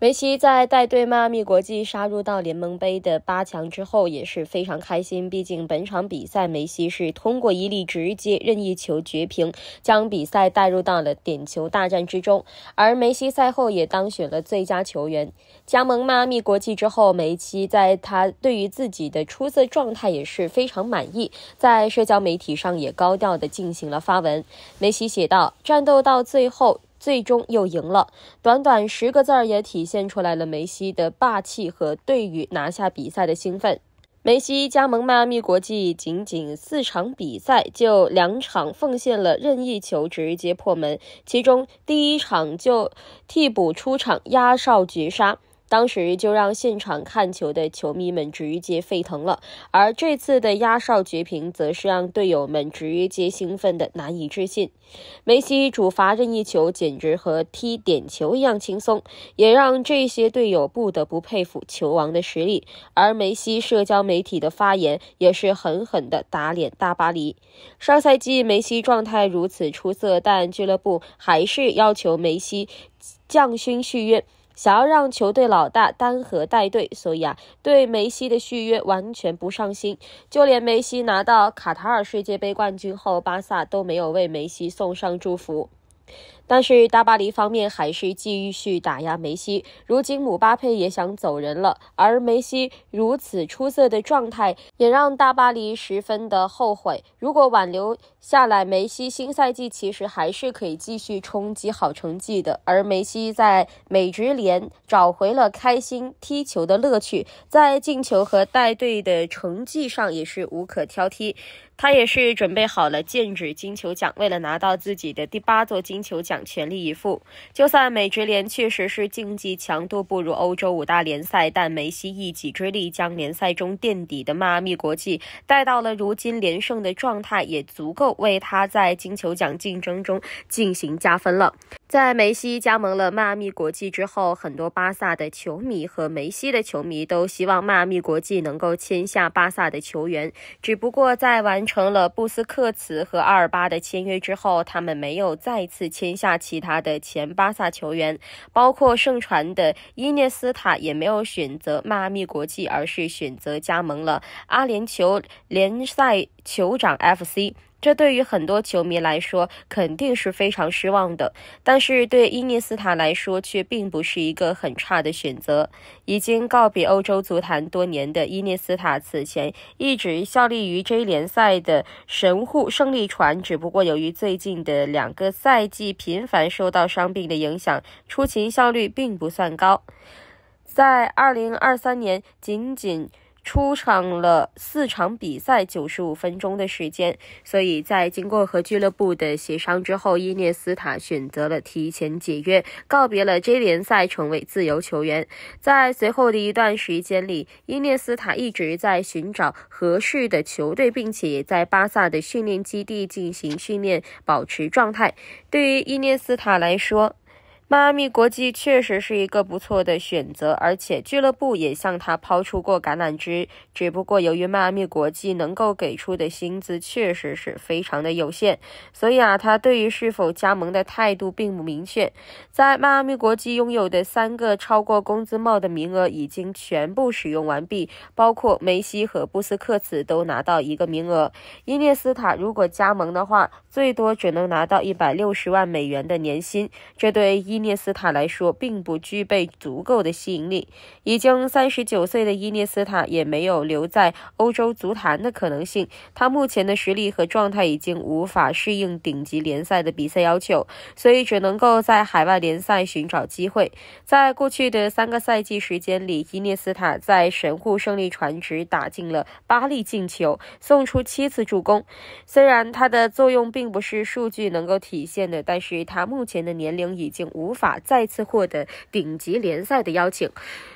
梅西在带队迈阿密国际杀入到联盟杯的八强之后，也是非常开心。毕竟本场比赛梅西是通过一粒直接任意球绝平，将比赛带入到了点球大战之中。而梅西赛后也当选了最佳球员。加盟迈阿密国际之后，梅西在他对于自己的出色状态也是非常满意，在社交媒体上也高调的进行了发文。梅西写道：“战斗到最后。”最终又赢了，短短十个字儿也体现出来了梅西的霸气和对于拿下比赛的兴奋。梅西加盟迈阿密国际仅仅四场比赛，就两场奉献了任意球直接破门，其中第一场就替补出场压哨绝杀。当时就让现场看球的球迷们直接沸腾了，而这次的压哨绝平，则是让队友们直接兴奋的难以置信。梅西主罚任意球简直和踢点球一样轻松，也让这些队友不得不佩服球王的实力。而梅西社交媒体的发言也是狠狠的打脸大巴黎。上赛季梅西状态如此出色，但俱乐部还是要求梅西降薪续约。想要让球队老大单核带队，所以啊，对梅西的续约完全不上心，就连梅西拿到卡塔尔世界杯冠军后，巴萨都没有为梅西送上祝福。但是大巴黎方面还是继续打压梅西，如今姆巴佩也想走人了，而梅西如此出色的状态也让大巴黎十分的后悔。如果挽留下来，梅西新赛季其实还是可以继续冲击好成绩的。而梅西在美职联找回了开心踢球的乐趣，在进球和带队的成绩上也是无可挑剔。他也是准备好了剑指金球奖，为了拿到自己的第八座金球奖。全力以赴，就算美职联确实是竞技强度不如欧洲五大联赛，但梅西一己之力将联赛中垫底的迈阿密国际带到了如今连胜的状态，也足够为他在金球奖竞争中进行加分了。在梅西加盟了迈阿密国际之后，很多巴萨的球迷和梅西的球迷都希望迈阿密国际能够签下巴萨的球员。只不过在完成了布斯克茨和阿尔巴的签约之后，他们没有再次签下其他的前巴萨球员，包括盛传的伊涅斯塔也没有选择迈阿密国际，而是选择加盟了阿联酋联赛酋长 FC。这对于很多球迷来说肯定是非常失望的，但是对伊涅斯塔来说却并不是一个很差的选择。已经告别欧洲足坛多年的伊涅斯塔，此前一直效力于 J 联赛的神户胜利船，只不过由于最近的两个赛季频繁受到伤病的影响，出勤效率并不算高，在2023年仅仅。出场了四场比赛，九十五分钟的时间。所以在经过和俱乐部的协商之后，伊涅斯塔选择了提前解约，告别了 J 联赛，成为自由球员。在随后的一段时间里，伊涅斯塔一直在寻找合适的球队，并且在巴萨的训练基地进行训练，保持状态。对于伊涅斯塔来说，迈阿密国际确实是一个不错的选择，而且俱乐部也向他抛出过橄榄枝。只不过，由于迈阿密国际能够给出的薪资确实是非常的有限，所以啊，他对于是否加盟的态度并不明确。在迈阿密国际拥有的三个超过工资帽的名额已经全部使用完毕，包括梅西和布斯克茨都拿到一个名额。伊涅斯塔如果加盟的话，最多只能拿到一百六十万美元的年薪，这对伊。伊涅斯塔来说，并不具备足够的吸引力。已经三十九岁的伊涅斯塔也没有留在欧洲足坛的可能性。他目前的实力和状态已经无法适应顶级联赛的比赛要求，所以只能够在海外联赛寻找机会。在过去的三个赛季时间里，伊涅斯塔在神户胜利船只打进了八粒进球，送出七次助攻。虽然他的作用并不是数据能够体现的，但是他目前的年龄已经无。无法再次获得顶级联赛的邀请，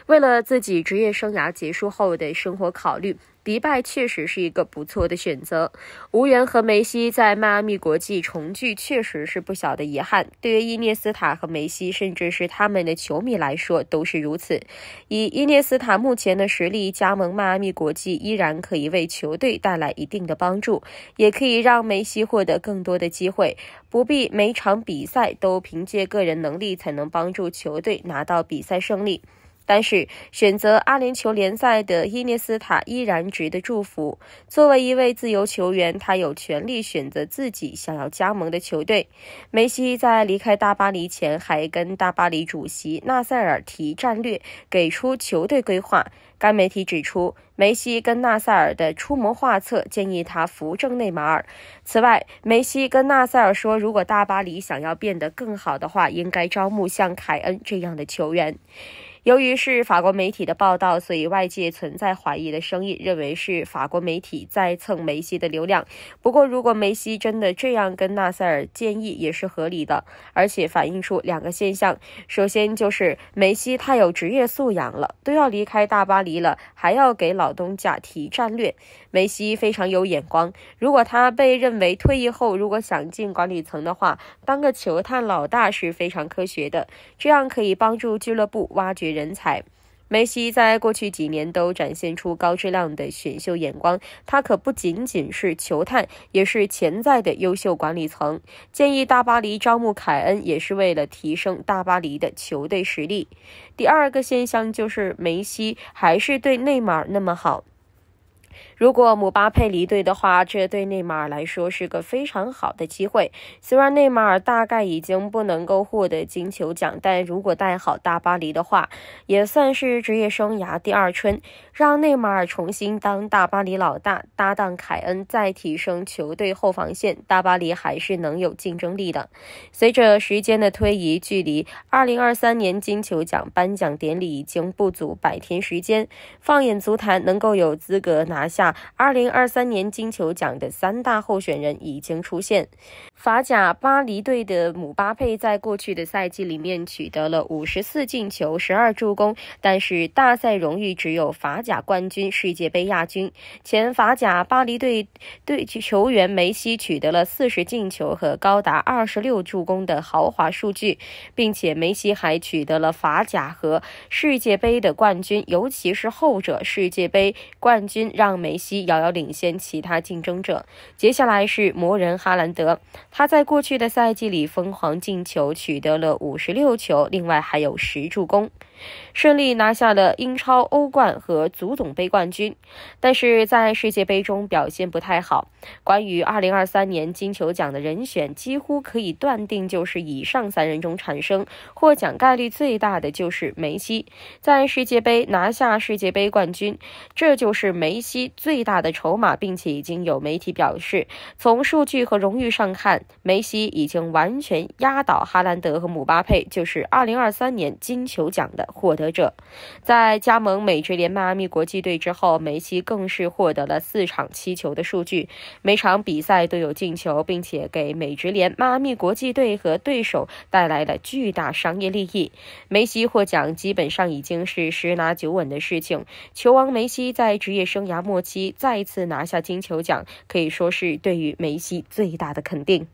为了自己职业生涯结束后的生活考虑。迪拜确实是一个不错的选择。无缘和梅西在迈阿密国际重聚，确实是不小的遗憾。对于伊涅斯塔和梅西，甚至是他们的球迷来说，都是如此。以伊涅斯塔目前的实力，加盟迈阿密国际依然可以为球队带来一定的帮助，也可以让梅西获得更多的机会，不必每场比赛都凭借个人能力才能帮助球队拿到比赛胜利。但是，选择阿联酋联赛的伊涅斯塔依然值得祝福。作为一位自由球员，他有权利选择自己想要加盟的球队。梅西在离开大巴黎前，还跟大巴黎主席纳塞尔提战略，给出球队规划。该媒体指出，梅西跟纳塞尔的出谋划策，建议他扶正内马尔。此外，梅西跟纳塞尔说，如果大巴黎想要变得更好的话，应该招募像凯恩这样的球员。由于是法国媒体的报道，所以外界存在怀疑的声音，认为是法国媒体在蹭梅西的流量。不过，如果梅西真的这样跟纳塞尔建议，也是合理的，而且反映出两个现象：首先就是梅西太有职业素养了，都要离开大巴黎了。还要给老东家提战略，梅西非常有眼光。如果他被认为退役后，如果想进管理层的话，当个球探老大是非常科学的，这样可以帮助俱乐部挖掘人才。梅西在过去几年都展现出高质量的选秀眼光，他可不仅仅是球探，也是潜在的优秀管理层。建议大巴黎招募凯恩，也是为了提升大巴黎的球队实力。第二个现象就是梅西还是对内马尔那么好。如果姆巴佩离队的话，这对内马尔来说是个非常好的机会。虽然内马尔大概已经不能够获得金球奖，但如果带好大巴黎的话，也算是职业生涯第二春，让内马尔重新当大巴黎老大，搭档凯恩再提升球队后防线，大巴黎还是能有竞争力的。随着时间的推移，距离2023年金球奖颁奖典礼已经不足百天时间。放眼足坛，能够有资格拿。拿下二零二三年金球奖的三大候选人已经出现。法甲巴黎队的姆巴佩在过去的赛季里面取得了五十四进球、十二助攻，但是大赛荣誉只有法甲冠军、世界杯亚军。前法甲巴黎队队球员梅西取得了四十进球和高达二十六助攻的豪华数据，并且梅西还取得了法甲和世界杯的冠军，尤其是后者世界杯冠军让。梅西遥遥领先其他竞争者，接下来是魔人哈兰德，他在过去的赛季里疯狂进球，取得了五十六球，另外还有十助攻，顺利拿下了英超、欧冠和足总杯冠军，但是在世界杯中表现不太好。关于二零二三年金球奖的人选，几乎可以断定就是以上三人中产生，获奖概率最大的就是梅西，在世界杯拿下世界杯冠军，这就是梅西。最大的筹码，并且已经有媒体表示，从数据和荣誉上看，梅西已经完全压倒哈兰德和姆巴佩，就是二零二三年金球奖的获得者。在加盟美职联迈阿密国际队之后，梅西更是获得了四场七球的数据，每场比赛都有进球，并且给美职联迈阿密国际队和对手带来了巨大商业利益。梅西获奖基本上已经是十拿九稳的事情。球王梅西在职业生涯末。末期再一次拿下金球奖，可以说是对于梅西最大的肯定。